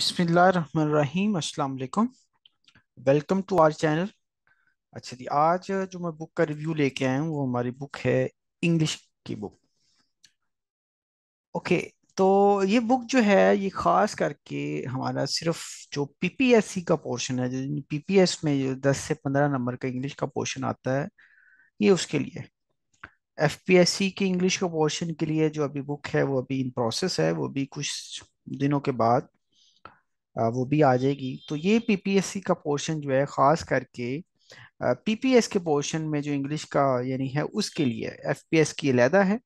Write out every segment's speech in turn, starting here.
बिस्मिल्लाहिर्रहमानिर्रहीम अस्सलाम वालेकुम वेलकम टू आवर चैनल अच्छा जी आज जो मैं बुक का रिव्यू लेके आया हूँ वो हमारी बुक है इंग्लिश की बुक ओके तो ये बुक जो है ये ख़ास करके हमारा सिर्फ जो पीपीएससी का पोर्शन है जो पीपीएस में जो दस से पंद्रह नंबर का इंग्लिश का पोर्शन आता है ये उसके लिए सी के इंग्लिश का पोर्शन के लिए जो अभी बुक है वो अभी इन प्रोसेस है वो भी कुछ दिनों के बाद वो भी आ जाएगी तो ये पीपीएससी का पोर्शन जो है ख़ास करके पीपीएस के पोर्शन में जो इंग्लिश का यानी है उसके लिए एफपीएस की अलहदा है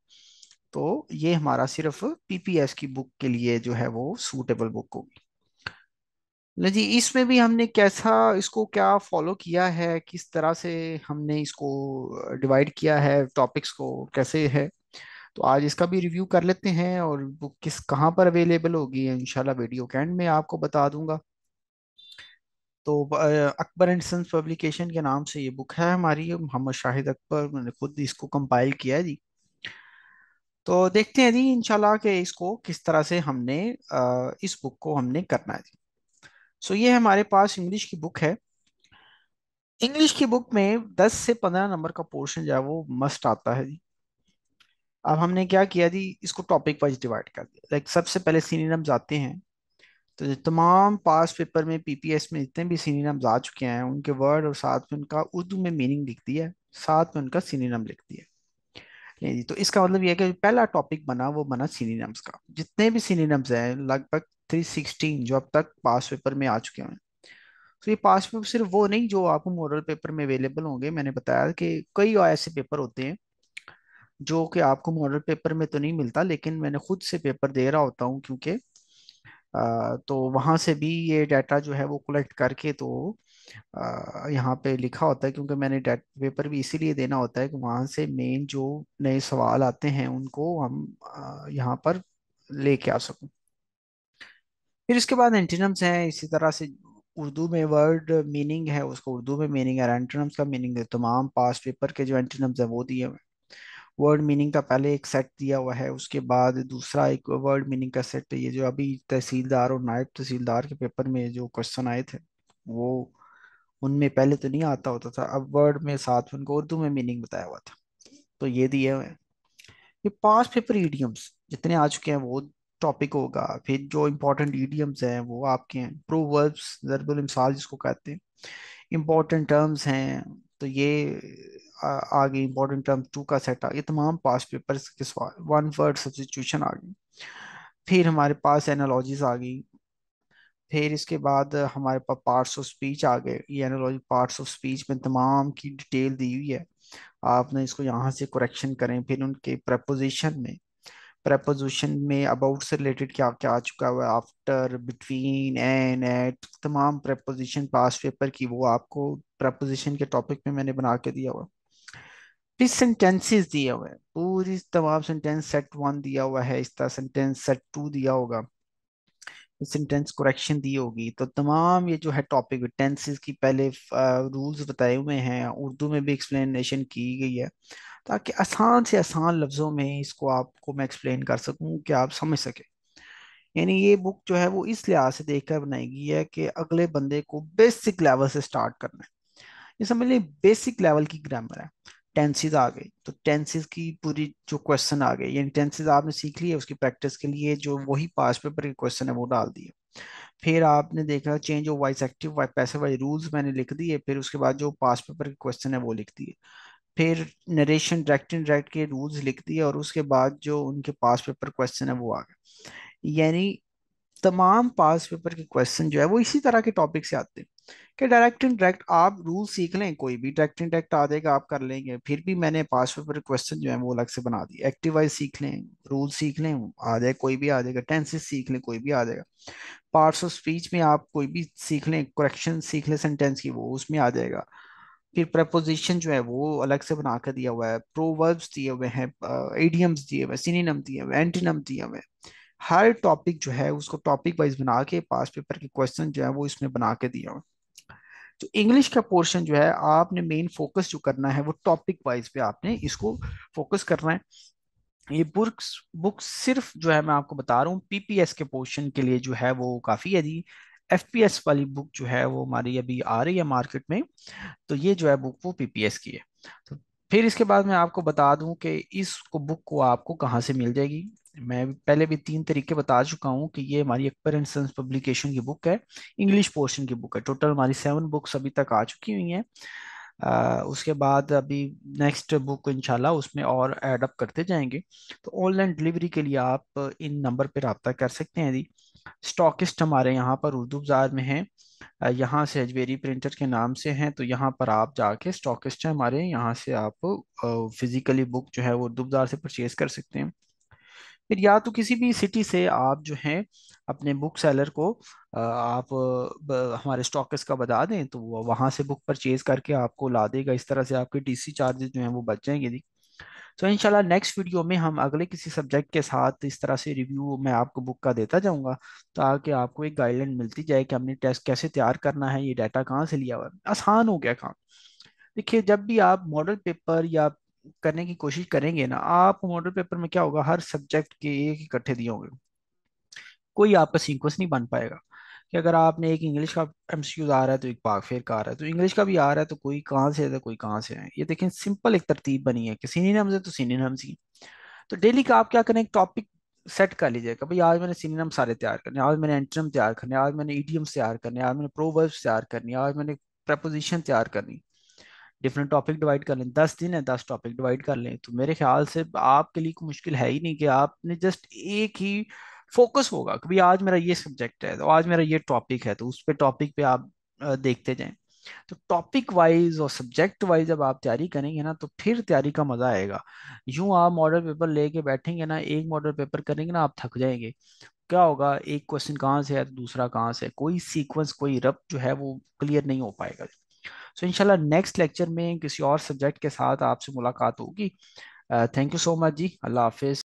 तो ये हमारा सिर्फ पीपीएस की बुक के लिए जो है वो सूटेबल बुक होगी जी इसमें भी हमने कैसा इसको क्या फॉलो किया है किस तरह से हमने इसको डिवाइड किया है टॉपिक्स को कैसे है तो आज इसका भी रिव्यू कर लेते हैं और वो किस कहाँ पर अवेलेबल होगी इनशाला वीडियो के एंड में आपको बता दूंगा तो अकबर एंड सन्स पब्लिकेशन के नाम से ये बुक है हमारी मोहम्मद शाहिद अकबर मैंने खुद इसको कंपाइल किया है जी तो देखते हैं जी इंशाल्लाह कि इसको किस तरह से हमने इस बुक को हमने करना है जी सो ये हमारे पास इंग्लिश की बुक है इंग्लिश की बुक में 10 से 15 नंबर का पोर्शन जो है वो मस्ट आता है जी अब हमने क्या किया जी इसको टॉपिक वाइज डिवाइड कर दिया लाइक सबसे पहले सीनिनम्स आते हैं तो तमाम पास पेपर में पीपीएस में जितने भी नम्स आ चुके हैं उनके वर्ड और साथ में उनका उर्दू में मीनिंग लिख दिया साथ में उनका सीनिनम लिख दिया जी तो इसका मतलब यह है कि पहला टॉपिक बना वो बना नम्स का जितने भी सीनिनम्स हैं लगभग सिक्सटीन जो अब तक पास पेपर में आ चुके हैं तो ये पास पेपर सिर्फ वो नहीं जो आपको मॉडल पेपर में अवेलेबल होंगे मैंने बताया कि कई ऐसे पेपर होते हैं जो कि आपको मॉडल पेपर में तो नहीं मिलता लेकिन मैंने खुद से पेपर दे रहा होता हूँ क्योंकि तो वहाँ से भी ये डाटा जो है वो कलेक्ट करके तो यहाँ पे लिखा होता है क्योंकि मैंने डाटा पेपर भी इसीलिए देना होता है कि वहाँ से मेन जो नए सवाल आते हैं उनको हम यहाँ पर लेके आ सकूँ फिर इसके बाद एंटीनम्स हैं इसी तरह से उर्दू में वर्ड मीनिंग है उसको उर्दू में मीनिंग है एंटीनम्स का मीनिंग है तमाम पास्ट पेपर के जो एंटीनम्स हैं वो दिए हुए वर्ड मीनिंग का पहले एक सेट दिया हुआ है उसके बाद दूसरा एक वर्ड मीनिंग का सेट ये जो अभी तहसीलदार और नायब तहसीलदार के पेपर में जो क्वेश्चन आए थे वो उनमें पहले तो नहीं आता होता था अब वर्ड में साथ में उनको उर्दू में मीनिंग बताया हुआ था तो ये दिए हुए ये पांच पेपर ईडियम्स जितने आ चुके हैं वो टॉपिक होगा फिर जो इम्पोर्टेंट ईडियम्स हैं वो आपके हैं प्रोवर्ब्स जरबुल जिसको कहते हैं इम्पोर्टेंट टर्म्स हैं तो ये आ गई इंपॉर्टेंट टर्म टू का सेट आ गया तमाम पास पेपर के सवाल वन वर्ड सब्सिट्यूशन आ गई फिर हमारे पास एनालॉजीज आ गई फिर इसके बाद हमारे पास पार्ट्स ऑफ स्पीच आ गए ये एनालॉजी पार्ट्स ऑफ स्पीच में तमाम की डिटेल दी हुई है आपने इसको यहाँ से करेक्शन करें फिर उनके प्रपोजिशन में प्रपोजिशन में अबाउट से रिलेटेड क्या क्या आ चुका हुआ है आफ्टर बिटवीन एन एट तमाम प्रपोजिशन पास पेपर की वो आपको प्रपोजिशन के टॉपिक में मैंने बना के दिया हुआ फिर सेंटेंसेस दिए हुए हैं पूरी तमाम सेंटेंस सेट वन दिया हुआ है इस तरह सेंटेंस सेट टू दिया होगा सेंटेंस करेक्शन दी होगी तो तमाम ये जो है टॉपिक टेंसेस की पहले रूल्स बताए हुए हैं उर्दू में भी एक्सप्लेनेशन की गई है ताकि आसान से आसान लफ्ज़ों में इसको आपको मैं एक्सप्लेन कर सकूं कि आप समझ सके यानी ये बुक जो है वो इस लिहाज से देखकर बनाई गई है कि अगले बंदे को बेसिक लेवल से स्टार्ट करना है ये समझ लें बेसिक लेवल की ग्रामर है टेंसेज आ गई तो टेंसेज की पूरी जो क्वेश्चन आ गए यानी टेंसेज आपने सीख ली है उसकी प्रैक्टिस के लिए जो वही पास पेपर के क्वेश्चन है वो डाल दिए फिर आपने देखा change of voice active passive rules मैंने लिख दिए फिर उसके बाद जो पास पेपर के क्वेश्चन है वो लिख दिए फिर नरेशन डायरेक्ट डायरेक्ट के रूल्स लिख दिए और उसके बाद जो उनके पास पेपर क्वेश्चन है वो आ गए यानी तमाम पास पेपर के क्वेश्चन जो है वो इसी तरह के टॉपिक से आते हैं कि डायरेक्ट डायरेक्ट आप रूल सीख लें कोई भी डायरेक्ट इनडायरेक्ट आ जाएगा आप कर लेंगे फिर भी मैंने पास पेपर क्वेश्चन जो है वो अलग से बना दिए एक्टिवाइज सीख लें रूल सीख लें आ जाए कोई भी आ जाएगा टेंसेस सीख लें कोई भी आ जाएगा पार्ट्स ऑफ स्पीच में आप कोई भी सीख लें करेक्शन सीख लें सेंटेंस की वो उसमें आ जाएगा फिर प्रपोजिशन जो है वो अलग से बना कर दिया हुआ है प्रोवर्ब्स दिए हुए हैं एडियम्स दिए हुए हैं दिए हुए एंटीनम दिए हुए हैं हर टॉपिक जो है उसको टॉपिक वाइज बना के पास पेपर के क्वेश्चन जो है वो इसमें बना के दिया हुआ तो इंग्लिश का पोर्शन जो है आपने मेन फोकस जो करना है वो टॉपिक वाइज पे आपने इसको फोकस करना है ये बुक्स बुक सिर्फ जो है मैं आपको बता रहा हूँ पीपीएस के पोर्शन के लिए जो है वो काफ़ी है जी एफपीएस वाली बुक जो है वो हमारी अभी आ रही है मार्केट में तो ये जो है बुक वो पीपीएस की है तो फिर इसके बाद मैं आपको बता दूं कि इस बुक को आपको कहाँ से मिल जाएगी मैं पहले भी तीन तरीके बता चुका हूँ कि ये हमारी अकबर एंड सन्स पब्लिकेशन की बुक है इंग्लिश पोर्शन की बुक है टोटल हमारी सेवन बुक्स अभी तक आ चुकी हुई हैं उसके बाद अभी नेक्स्ट बुक इंशाल्लाह उसमें और एडअप करते जाएंगे तो ऑनलाइन डिलीवरी के लिए आप इन नंबर पर रबता कर सकते हैं जी स्टॉकिस्ट हमारे यहाँ पर उर्दू बाज़ार में हैं यहाँ से अजवेरी प्रिंटर के नाम से हैं तो यहाँ पर आप जाके स्टॉकिस्ट हैं हमारे यहाँ से आप फिज़िकली बुक जो है वो उर्दू बाज़ार से परचेज़ कर सकते हैं फिर या तो किसी भी सिटी से आप जो है अपने बुक सेलर को आप हमारे स्टॉकस का बता दें तो वो वहाँ से बुक परचेज करके आपको ला देगा इस तरह से आपके डीसी चार्जेस जो हैं वो बच जाएंगे तो इंशाल्लाह नेक्स्ट वीडियो में हम अगले किसी सब्जेक्ट के साथ इस तरह से रिव्यू मैं आपको बुक का देता जाऊंगा ताकि आपको एक गाइडलाइन मिलती जाए कि हमने टेस्ट कैसे तैयार करना है ये डाटा कहाँ से लिया हुआ है आसान हो गया काम देखिए जब भी आप मॉडल पेपर या करने की कोशिश करेंगे ना आप मॉडल पेपर में क्या होगा हर सब्जेक्ट के एक इकट्ठे दिए होंगे कोई आपका सीक्वेंस नहीं बन पाएगा कि अगर आपने एक इंग्लिश का यूज आ रहा है तो एक पाक फेर का आ रहा है तो इंग्लिश का भी आ रहा है तो कोई कहाँ से है कोई कहाँ से है ये देखें सिंपल एक तरतीब बनी है कि नम्स है तो नम्स ही तो डेली का आप क्या करें एक टॉपिक सेट कर लीजिएगा भाई आज मैंने सीनिनम सारे तैयार करने आज मैंने एंट्रम तैयार करने आज मैंने ईडियम्स तैयार करने आज मैंने प्रोवर्ब्स तैयार करनी आज मैंने प्रपोजिशन तैयार करनी डिफरेंट टॉपिक डिवाइड कर लें दस दिन है दस टॉपिक डिवाइड कर लें तो मेरे ख्याल से आपके लिए कोई मुश्किल है ही नहीं कि आपने जस्ट एक ही फोकस होगा कभी आज मेरा ये सब्जेक्ट है तो आज मेरा ये टॉपिक है तो उस पर टॉपिक पे आप देखते जाएं तो टॉपिक वाइज और सब्जेक्ट वाइज जब आप तैयारी करेंगे ना तो फिर तैयारी का मजा आएगा यूं आप मॉडल पेपर लेके बैठेंगे ना एक मॉडल पेपर करेंगे ना आप थक जाएंगे क्या होगा एक क्वेश्चन कहाँ से है तो दूसरा कहाँ से है कोई सीक्वेंस कोई रब जो है वो क्लियर नहीं हो पाएगा सो इनशाला नेक्स्ट लेक्चर में किसी और सब्जेक्ट के साथ आपसे मुलाकात होगी thank you so much ji अल्लाह हाफिज़